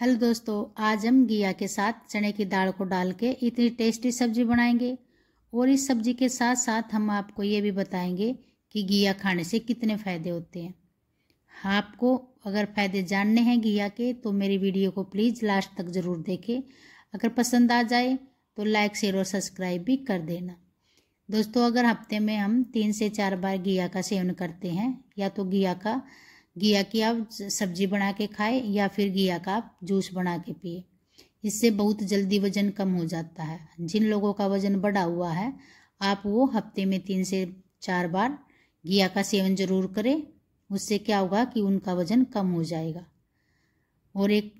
hello दोस्तों आज हम घिया के साथ चने की दाल को डाल के इतनी टेस्टी सब्जी बनाएंगे और इस सब्जी के साथ साथ हम आपको ये भी बताएंगे कि घिया खाने से कितने फ़ायदे होते हैं आपको अगर फ़ायदे जानने हैं घिया के तो मेरी वीडियो को प्लीज़ लास्ट तक ज़रूर देखें अगर पसंद आ जाए तो लाइक शेयर और सब्सक्राइब भी कर देना दोस्तों अगर हफ्ते में हम तीन से चार बार घिया का सेवन करते हैं या तो घिया का घिया की आप सब्जी बना के खाएं या फिर घिया का आप जूस बना के पिए इससे बहुत जल्दी वजन कम हो जाता है जिन लोगों का वजन बढ़ा हुआ है आप वो हफ्ते में तीन से चार बार घिया का सेवन जरूर करें उससे क्या होगा कि उनका वजन कम हो जाएगा और एक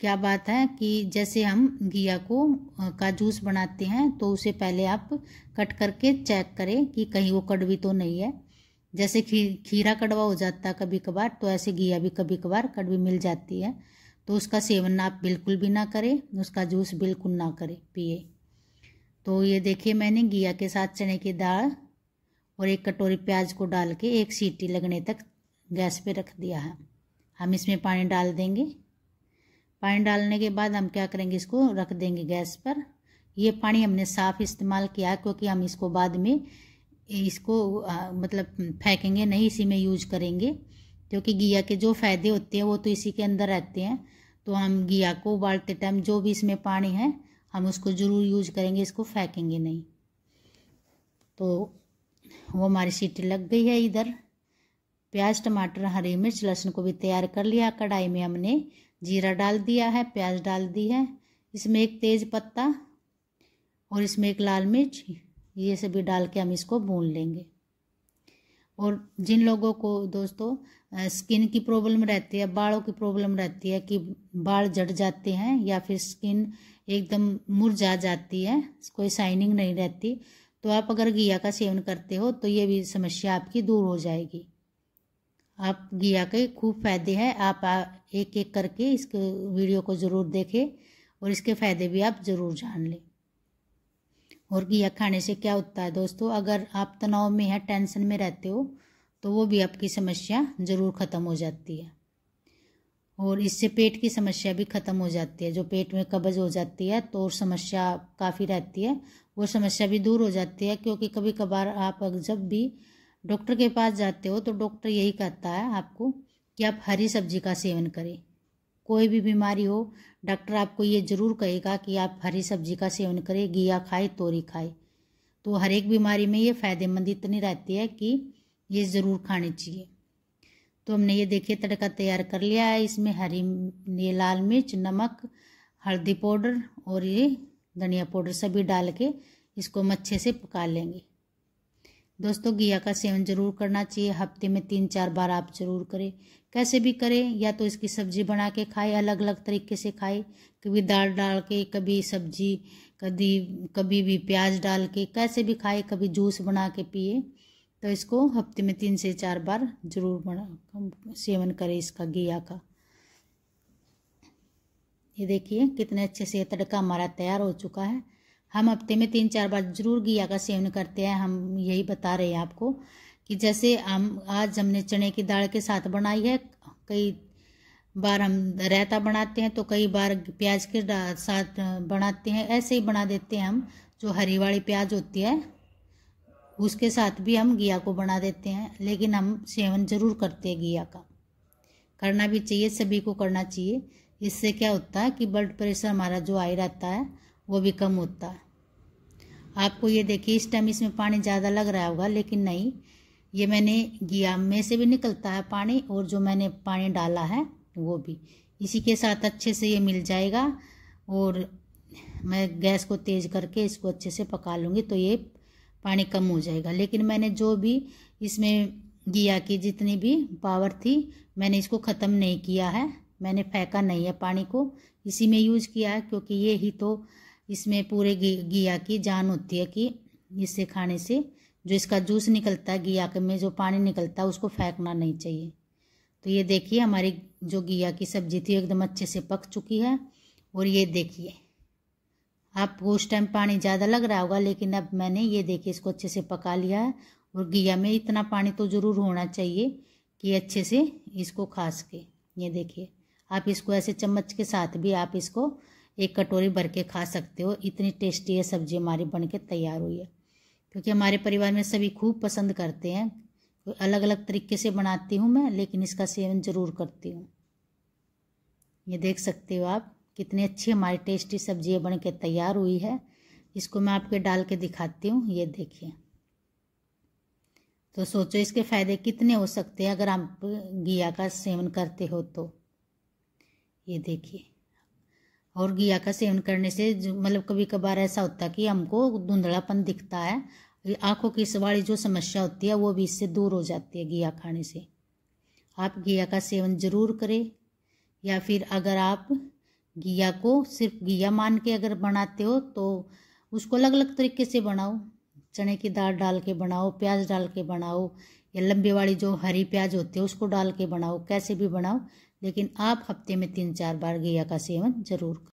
क्या बात है कि जैसे हम घिया को का जूस बनाते हैं तो उसे पहले आप कट करके चेक करें कि कहीं वो कड़वी तो नहीं है जैसे खी खीरा कड़वा हो जाता है कभी कभार तो ऐसे घिया भी कभी कभार कड़वी मिल जाती है तो उसका सेवन आप बिल्कुल भी ना करें उसका जूस बिल्कुल ना करें पिए तो ये देखिए मैंने घिया के साथ चने की दाल और एक कटोरी प्याज को डाल के एक सीटी लगने तक गैस पे रख दिया है हम इसमें पानी डाल देंगे पानी डालने के बाद हम क्या करेंगे इसको रख देंगे गैस पर ये पानी हमने साफ़ इस्तेमाल किया क्योंकि हम इसको बाद में इसको आ, मतलब फेंकेंगे नहीं इसी में यूज करेंगे क्योंकि घिया के जो फ़ायदे होते हैं वो तो इसी के अंदर रहते हैं तो हम घिया को उबालते टाइम जो भी इसमें पानी है हम उसको ज़रूर यूज करेंगे इसको फेंकेंगे नहीं तो वो हमारी सीटी लग गई है इधर प्याज टमाटर हरी मिर्च लहसुन को भी तैयार कर लिया कढ़ाई में हमने जीरा डाल दिया है प्याज डाल दी है इसमें एक तेज़ पत्ता और इसमें एक लाल मिर्च ये सभी डाल के हम इसको भून लेंगे और जिन लोगों को दोस्तों स्किन की प्रॉब्लम रहती है बालों की प्रॉब्लम रहती है कि बाल जड़ जाते हैं या फिर स्किन एकदम मुरझा जाती है कोई शाइनिंग नहीं रहती तो आप अगर घिया का सेवन करते हो तो ये भी समस्या आपकी दूर हो जाएगी आप घिया के खूब फायदे हैं आप एक एक करके इसके वीडियो को ज़रूर देखें और इसके फ़ायदे भी आप ज़रूर जान लें और घिया खाने से क्या होता है दोस्तों अगर आप तनाव में हैं टेंशन में रहते हो तो वो भी आपकी समस्या ज़रूर ख़त्म हो जाती है और इससे पेट की समस्या भी ख़त्म हो जाती है जो पेट में कब्ज हो जाती है तो और समस्या काफ़ी रहती है वो समस्या भी दूर हो जाती है क्योंकि कभी कभार आप जब भी डॉक्टर के पास जाते हो तो डॉक्टर यही कहता है आपको कि आप हरी सब्जी का सेवन करें कोई भी बीमारी हो डॉक्टर आपको ये ज़रूर कहेगा कि आप हरी सब्जी का सेवन करें घिया खाए तोरी खाए तो हर एक बीमारी में ये फ़ायदेमंद इतनी रहती है कि ये ज़रूर खानी चाहिए तो हमने ये देखिए तड़का तैयार कर लिया है इसमें हरी ये लाल मिर्च नमक हल्दी पाउडर और ये धनिया पाउडर सभी डाल के इसको हम अच्छे से पका लेंगे दोस्तों घिया का सेवन ज़रूर करना चाहिए हफ्ते में तीन चार बार आप ज़रूर करें कैसे भी करें या तो इसकी सब्ज़ी बना के खाएं अलग अलग तरीके से खाएं कभी दाल डाल के कभी सब्जी कभी कभी भी प्याज डाल के कैसे भी खाएं कभी जूस बना के पिए तो इसको हफ्ते में तीन से चार बार ज़रूर बना सेवन करें इसका घिया का ये देखिए कितने अच्छे से तड़का हमारा तैयार हो चुका है हम हफ्ते में तीन चार बार जरूर घिया का सेवन करते हैं हम यही बता रहे हैं आपको कि जैसे हम आज हमने चने की दाल के साथ बनाई है कई बार हम रायता बनाते हैं तो कई बार प्याज के साथ बनाते हैं ऐसे ही बना देते हैं हम जो हरी वाली प्याज होती है उसके साथ भी हम घिया को बना देते हैं लेकिन हम सेवन ज़रूर करते हैं घिया का करना भी चाहिए सभी को करना चाहिए इससे क्या होता है कि ब्लड प्रेशर हमारा जो आई रहता है वो भी कम होता है आपको ये देखिए इस टाइम इसमें पानी ज़्यादा लग रहा होगा लेकिन नहीं ये मैंने गिया में से भी निकलता है पानी और जो मैंने पानी डाला है वो भी इसी के साथ अच्छे से ये मिल जाएगा और मैं गैस को तेज़ करके इसको अच्छे से पका लूँगी तो ये पानी कम हो जाएगा लेकिन मैंने जो भी इसमें गिया की जितनी भी पावर थी मैंने इसको ख़त्म नहीं किया है मैंने फेंका नहीं है पानी को इसी में यूज़ किया है क्योंकि ये ही तो इसमें पूरे घिया की जान होती है कि इसे खाने से जो इसका जूस निकलता है घिया के में जो पानी निकलता है उसको फेंकना नहीं चाहिए तो ये देखिए हमारी जो घिया की सब्जी थी एकदम अच्छे से पक चुकी है और ये देखिए आपको उस टाइम पानी ज़्यादा लग रहा होगा लेकिन अब मैंने ये देखिए इसको अच्छे से पका लिया है और घिया में इतना पानी तो ज़रूर होना चाहिए कि अच्छे से इसको खा सके ये देखिए आप इसको ऐसे चम्मच के साथ भी आप इसको एक कटोरी भर के खा सकते हो इतनी टेस्टी है सब्जी हमारी बन के तैयार हुई है क्योंकि हमारे परिवार में सभी खूब पसंद करते हैं तो अलग अलग तरीके से बनाती हूँ मैं लेकिन इसका सेवन ज़रूर करती हूँ ये देख सकते हो आप कितनी अच्छी हमारी टेस्टी सब्जी बन के तैयार हुई है इसको मैं आपके डाल के दिखाती हूँ ये देखिए तो सोचो इसके फ़ायदे कितने हो सकते हैं अगर आप घिया का सेवन करते हो तो ये देखिए और घिया का सेवन करने से मतलब कभी कभार ऐसा होता है कि हमको धुंधलापन दिखता है आँखों की वाली जो समस्या होती है वो भी इससे दूर हो जाती है घिया खाने से आप घिया का सेवन ज़रूर करें या फिर अगर आप घिया को सिर्फ घिया मान के अगर बनाते हो तो उसको अलग अलग तरीके से बनाओ चने की दाल डाल के बनाओ प्याज डाल के बनाओ या लंबे वाली जो हरी प्याज होती है उसको डाल के बनाओ कैसे भी बनाओ लेकिन आप हफ्ते में तीन चार बार घिया का सेवन जरूर